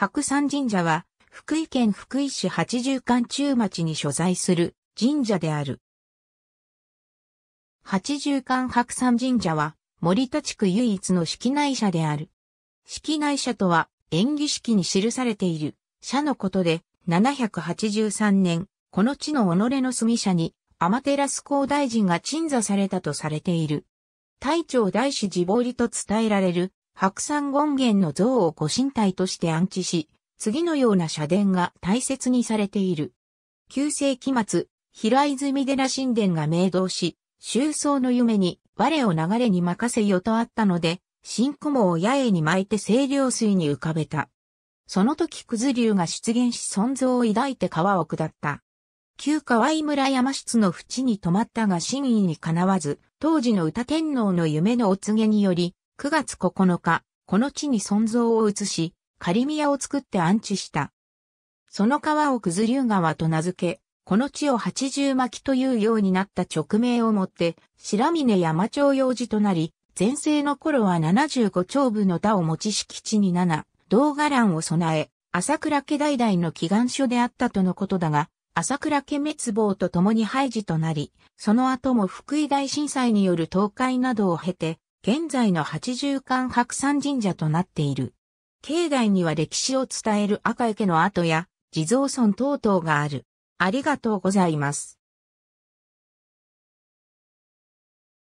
白山神社は、福井県福井市八十館中町に所在する神社である。八十館白山神社は、森田地区唯一の式内社である。式内社とは、演技式に記されている、社のことで、783年、この地の己の住社に、天照皇大臣が鎮座されたとされている。大長大師自暴利と伝えられる、白山権現の像を御神体として安置し、次のような社殿が大切にされている。旧世紀末、平泉寺神殿が明堂し、周僧の夢に我を流れに任せよとあったので、新雲を八重に巻いて清涼水に浮かべた。その時頭竜が出現し尊像を抱いて川を下った。旧河合村山室の淵に泊まったが真意にかなわず、当時の歌天皇の夢のお告げにより、9月9日、この地に尊像を移し、仮宮を作って安置した。その川を九頭竜川と名付け、この地を八重巻というようになった直名をもって、白峰山町用事となり、前世の頃は七十五丁部の田を持ち敷地に七、銅伽藍を備え、朝倉家代々の祈願書であったとのことだが、朝倉家滅亡と共に廃寺となり、その後も福井大震災による倒壊などを経て、現在の八十館白山神社となっている。境内には歴史を伝える赤池の跡や地蔵村等々がある。ありがとうございます。